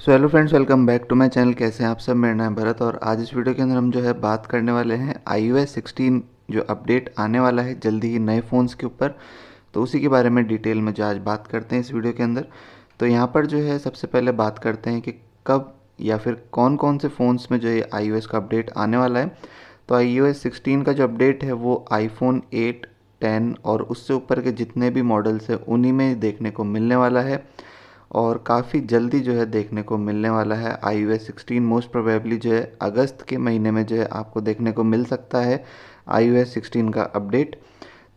so hello friends welcome back to my channel कैसे हैं आप सब मेरा नाम भरत और आज इस वीडियो के अंदर हम जो है बात करने वाले हैं आई 16 जो अपडेट आने वाला है जल्दी ही नए फ़ोन्स के ऊपर तो उसी के बारे में डिटेल में जो आज बात करते हैं इस वीडियो के अंदर तो यहाँ पर जो है सबसे पहले बात करते हैं कि कब या फिर कौन कौन से फ़ोन्स में जो है आई का अपडेट आने वाला है तो आई यू का जो अपडेट है वो आई फोन एट टेन और उससे ऊपर के जितने भी मॉडल्स हैं उन्हीं में देखने को मिलने वाला है और काफ़ी जल्दी जो है देखने को मिलने वाला है I O S sixteen most probably जो है अगस्त के महीने में जो है आपको देखने को मिल सकता है आई यू एस सिक्सटीन का अपडेट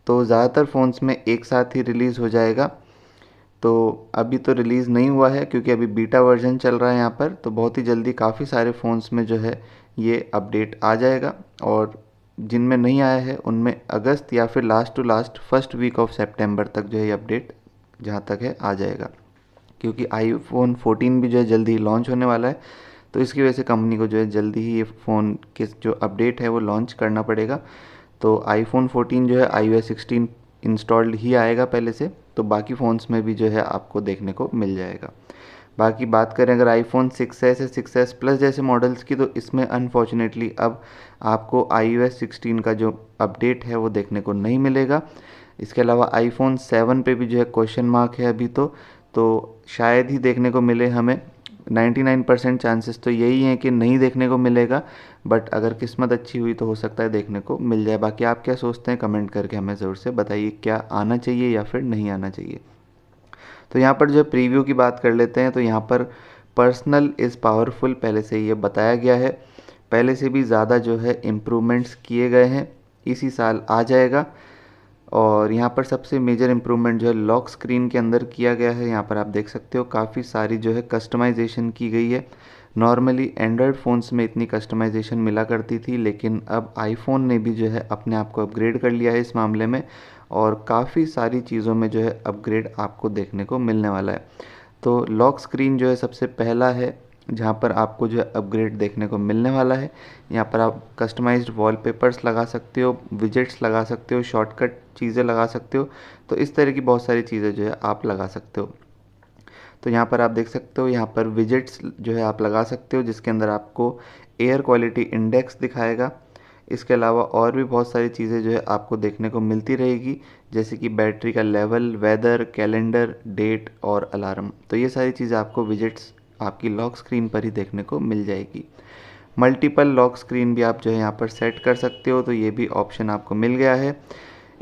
तो ज़्यादातर फ़ोन्स में एक साथ ही रिलीज़ हो जाएगा तो अभी तो रिलीज़ नहीं हुआ है क्योंकि अभी बीटा वर्जन चल रहा है यहाँ पर तो बहुत ही जल्दी काफ़ी सारे फ़ोन्स में जो है ये अपडेट आ जाएगा और जिनमें नहीं आया है उनमें अगस्त या फिर last to last first week of September तक जो है ये अपडेट जहाँ तक है आ जाएगा क्योंकि आईफोन 14 भी जो है जल्दी ही लॉन्च होने वाला है तो इसकी वजह से कंपनी को जो है जल्दी ही ये फ़ोन के जो अपडेट है वो लॉन्च करना पड़ेगा तो आईफोन 14 जो है आई ओ सिक्सटीन इंस्टॉल्ड ही आएगा पहले से तो बाकी फ़ोन्स में भी जो है आपको देखने को मिल जाएगा बाकी बात करें अगर आईफोन सिक्स एस या सिक्स एस प्लस जैसे मॉडल्स की तो इसमें अनफॉर्चुनेटली अब आपको आई ओ एस सिक्सटीन का जो अपडेट है वो देखने को नहीं मिलेगा इसके अलावा आईफोन सेवन पे भी जो है क्वेश्चन मार्क है अभी तो तो शायद ही देखने को मिले हमें 99 परसेंट चांसेस तो यही हैं कि नहीं देखने को मिलेगा बट अगर किस्मत अच्छी हुई तो हो सकता है देखने को मिल जाए बाकी आप क्या सोचते हैं कमेंट करके हमें ज़रूर से बताइए क्या आना चाहिए या फिर नहीं आना चाहिए तो यहाँ पर जो प्रीव्यू की बात कर लेते हैं तो यहाँ पर पर्सनल इज़ पावरफुल पहले से ये बताया गया है पहले से भी ज़्यादा जो है इम्प्रूवमेंट्स किए गए हैं इसी साल आ जाएगा और यहाँ पर सबसे मेजर इम्प्रूवमेंट जो है लॉक स्क्रीन के अंदर किया गया है यहाँ पर आप देख सकते हो काफ़ी सारी जो है कस्टमाइजेशन की गई है नॉर्मली एंड्रॉयड फ़ोन्स में इतनी कस्टमाइजेशन मिला करती थी लेकिन अब आईफोन ने भी जो है अपने आप को अपग्रेड कर लिया है इस मामले में और काफ़ी सारी चीज़ों में जो है अपग्रेड आपको देखने को मिलने वाला है तो लॉक स्क्रीन जो है सबसे पहला है जहाँ पर आपको जो है अपग्रेड देखने को मिलने वाला है यहाँ पर आप कस्टमाइज्ड वॉलपेपर्स लगा सकते हो विजिट्स लगा सकते हो शॉर्टकट चीज़ें लगा सकते हो तो इस तरह की बहुत सारी चीज़ें जो है आप लगा सकते हो तो यहाँ पर आप देख सकते हो यहाँ पर विजिट्स जो है आप लगा सकते हो जिसके अंदर आपको एयर क्वालिटी इंडेक्स दिखाएगा इसके अलावा और भी बहुत सारी चीज़ें जो है आपको देखने को मिलती रहेगी जैसे कि बैटरी का लेवल वेदर कैलेंडर डेट और अलार्म तो ये सारी चीज़ें आपको विजिट्स आपकी लॉक स्क्रीन पर ही देखने को मिल जाएगी मल्टीपल लॉक स्क्रीन भी आप जो है यहाँ पर सेट कर सकते हो तो ये भी ऑप्शन आपको मिल गया है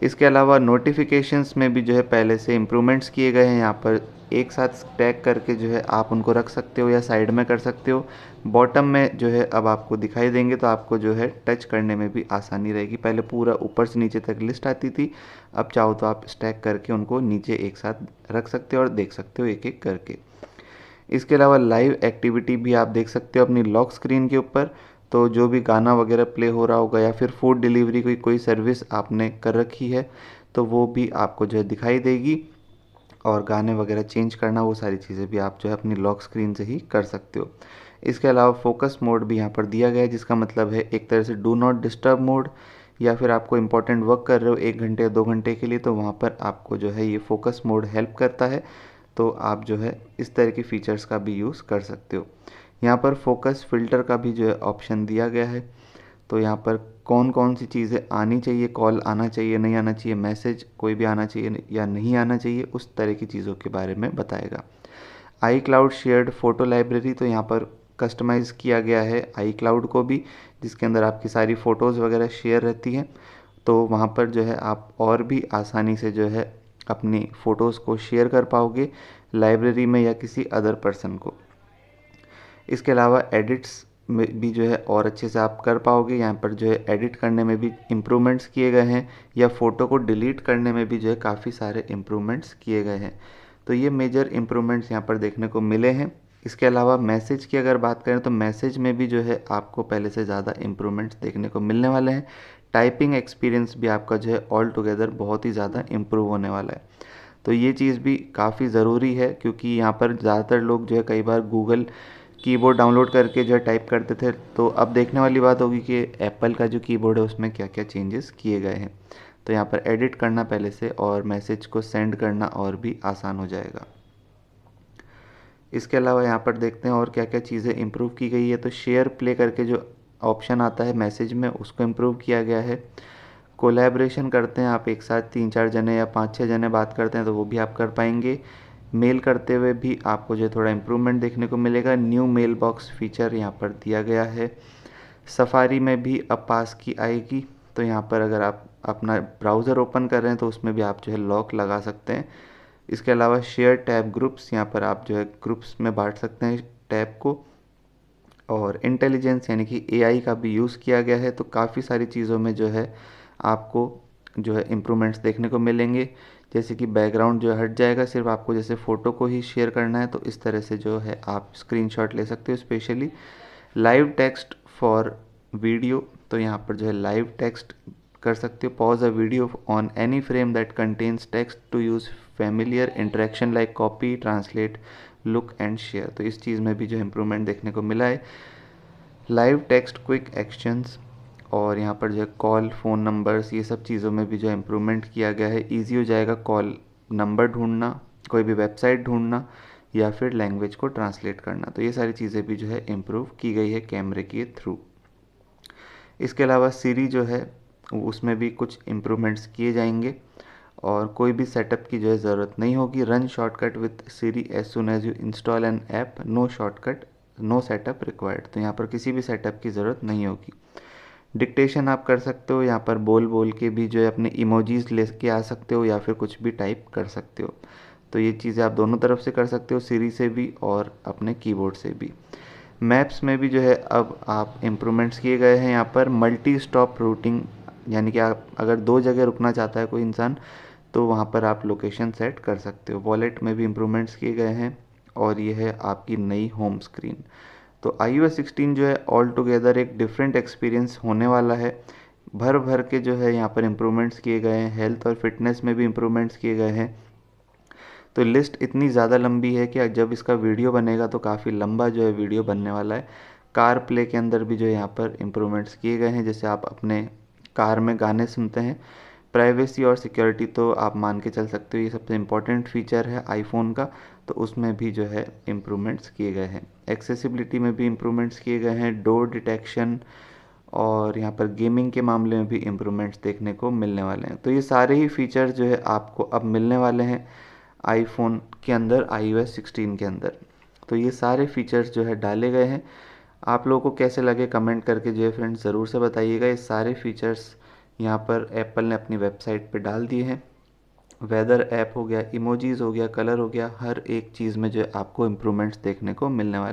इसके अलावा नोटिफिकेशंस में भी जो है पहले से इम्प्रूवमेंट्स किए गए हैं यहाँ पर एक साथ टैग करके जो है आप उनको रख सकते हो या साइड में कर सकते हो बॉटम में जो है अब आपको दिखाई देंगे तो आपको जो है टच करने में भी आसानी रहेगी पहले पूरा ऊपर से नीचे तक लिस्ट आती थी अब चाहो तो आप स्टैक करके उनको नीचे एक साथ रख सकते हो और देख सकते हो एक एक करके इसके अलावा लाइव एक्टिविटी भी आप देख सकते हो अपनी लॉक स्क्रीन के ऊपर तो जो भी गाना वगैरह प्ले हो रहा होगा या फिर फूड डिलीवरी की कोई सर्विस आपने कर रखी है तो वो भी आपको जो है दिखाई देगी और गाने वगैरह चेंज करना वो सारी चीज़ें भी आप जो है अपनी लॉक स्क्रीन से ही कर सकते हो इसके अलावा फोकस मोड भी यहाँ पर दिया गया है जिसका मतलब है एक तरह से डू नॉट डिस्टर्ब मोड या फिर आपको इंपॉर्टेंट वर्क कर रहे हो एक घंटे या दो घंटे के लिए तो वहाँ पर आपको जो है ये फोकस मोड हेल्प करता है तो आप जो है इस तरह के फ़ीचर्स का भी यूज़ कर सकते हो यहाँ पर फोकस फ़िल्टर का भी जो है ऑप्शन दिया गया है तो यहाँ पर कौन कौन सी चीज़ें आनी चाहिए कॉल आना चाहिए नहीं आना चाहिए मैसेज कोई भी आना चाहिए या नहीं आना चाहिए उस तरह की चीज़ों के बारे में बताएगा iCloud shared photo library तो यहाँ पर कस्टमाइज़ किया गया है आई क्लाउड को भी जिसके अंदर आपकी सारी फ़ोटोज़ वगैरह शेयर रहती हैं तो वहाँ पर जो है आप और भी आसानी से जो है अपनी फ़ोटोज़ को शेयर कर पाओगे लाइब्रेरी में या किसी अदर पर्सन को इसके अलावा एडिट्स में भी जो है और अच्छे से आप कर पाओगे यहाँ पर जो है एडिट करने में भी इम्प्रूवमेंट्स किए गए हैं या फ़ोटो को डिलीट करने में भी जो है काफ़ी सारे इम्प्रूवमेंट्स किए गए हैं तो ये मेजर इम्प्रूवमेंट्स यहाँ पर देखने को मिले हैं इसके अलावा मैसेज की अगर बात करें तो मैसेज में भी जो है आपको पहले से ज़्यादा इम्प्रूवमेंट्स देखने को मिलने वाले हैं टाइपिंग एक्सपीरियंस भी आपका जो है ऑल टुगेदर बहुत ही ज़्यादा इम्प्रूव होने वाला है तो ये चीज़ भी काफ़ी ज़रूरी है क्योंकि यहाँ पर ज़्यादातर लोग जो है कई बार गूगल कीबोर्ड डाउनलोड करके जो टाइप करते थे तो अब देखने वाली बात होगी कि एप्पल का जो कीबोर्ड है उसमें क्या क्या चेंजेस किए गए हैं तो यहाँ पर एडिट करना पहले से और मैसेज को सेंड करना और भी आसान हो जाएगा इसके अलावा यहाँ पर देखते हैं और क्या क्या चीज़ें इम्प्रूव की गई है तो शेयर प्ले करके जो ऑप्शन आता है मैसेज में उसको इम्प्रूव किया गया है कोलैबोरेशन करते हैं आप एक साथ तीन चार जने या पाँच छः जने बात करते हैं तो वो भी आप कर पाएंगे मेल करते हुए भी आपको जो थोड़ा इम्प्रूवमेंट देखने को मिलेगा न्यू मेल बॉक्स फीचर यहाँ पर दिया गया है सफारी में भी अब पास की आएगी तो यहाँ पर अगर आप अपना ब्राउज़र ओपन कर रहे हैं तो उसमें भी आप जो है लॉक लगा सकते हैं इसके अलावा शेयर टैब ग्रुप्स यहाँ पर आप जो है ग्रुप्स में बांट सकते हैं टैब को और इंटेलिजेंस यानी कि एआई का भी यूज़ किया गया है तो काफ़ी सारी चीज़ों में जो है आपको जो है इम्प्रूवमेंट्स देखने को मिलेंगे जैसे कि बैकग्राउंड जो है हट जाएगा सिर्फ आपको जैसे फ़ोटो को ही शेयर करना है तो इस तरह से जो है आप स्क्रीनशॉट ले सकते हो specially live text for video तो यहाँ पर जो है लाइव टेक्स्ट कर सकते हो pause a video on any frame that contains text to use familiar interaction like copy translate look and share तो इस चीज़ में भी जो इम्प्रूवमेंट देखने को मिला है लाइव टेक्स्ट क्विक एक्शंस और यहाँ पर जो है कॉल फ़ोन नंबर्स ये सब चीज़ों में भी जो इम्प्रूवमेंट किया गया है ईजी हो जाएगा कॉल नंबर ढूंढना कोई भी वेबसाइट ढूंढना या फिर लैंग्वेज को ट्रांसलेट करना तो ये सारी चीज़ें भी जो है इम्प्रूव की गई है कैमरे के थ्रू इसके अलावा सीरी जो है उसमें भी कुछ इम्प्रूवमेंट्स किए जाएंगे और कोई भी सेटअप की जो है ज़रूरत नहीं होगी run shortcut with Siri as soon as you install an app no shortcut no setup required तो यहाँ पर किसी भी सेटअप की ज़रूरत नहीं होगी डिक्टेशन आप कर सकते हो यहाँ पर बोल बोल के भी जो है अपने इमोजीज ले के आ सकते हो या फिर कुछ भी टाइप कर सकते हो तो ये चीज़ें आप दोनों तरफ से कर सकते हो सीरी से भी और अपने कीबोर्ड से भी मैप्स में भी जो है अब आप इम्प्रूवमेंट्स किए गए हैं यहाँ पर मल्टी स्टॉप रूटिंग यानी कि आप अगर दो जगह रुकना चाहता है कोई इंसान तो वहाँ पर आप लोकेशन सेट कर सकते हो वॉलेट में भी इम्प्रूवमेंट्स किए गए हैं और ये है आपकी नई होम स्क्रीन तो आई 16 सिक्सटीन जो है ऑल टुगेदर एक डिफरेंट एक्सपीरियंस होने वाला है भर भर के जो है यहाँ पर इम्प्रूवमेंट्स किए गए हैं हेल्थ और फिटनेस में भी इम्प्रूवमेंट्स किए गए हैं तो लिस्ट इतनी ज़्यादा लंबी है कि जब इसका वीडियो बनेगा तो काफ़ी लंबा जो है वीडियो बनने वाला है कार प्ले के अंदर भी जो यहाँ पर इम्प्रूवमेंट्स किए गए हैं जैसे आप अपने कार में गाने सुनते हैं प्राइवेसी और सिक्योरिटी तो आप मान के चल सकते हो ये सबसे इम्पॉर्टेंट फीचर है आईफोन का तो उसमें भी जो है इम्प्रूवमेंट्स किए गए हैं एक्सेसिबिलिटी में भी इम्प्रूवमेंट्स किए गए हैं डोर डिटेक्शन और यहाँ पर गेमिंग के मामले में भी इम्प्रूवमेंट्स देखने को मिलने वाले हैं तो ये सारे ही फीचर्स जो है आपको अब मिलने वाले हैं आईफोन के अंदर आई ओ के अंदर तो ये सारे फीचर्स जो है डाले गए हैं आप लोगों को कैसे लगे कमेंट करके जो है फ्रेंड्स ज़रूर से बताइएगा ये सारे फीचर्स यहाँ पर एप्पल ने अपनी वेबसाइट पे डाल दिए हैं वेदर ऐप हो गया इमोजीज़ हो गया कलर हो गया हर एक चीज़ में जो है आपको इम्प्रूवमेंट्स देखने को मिलने वाले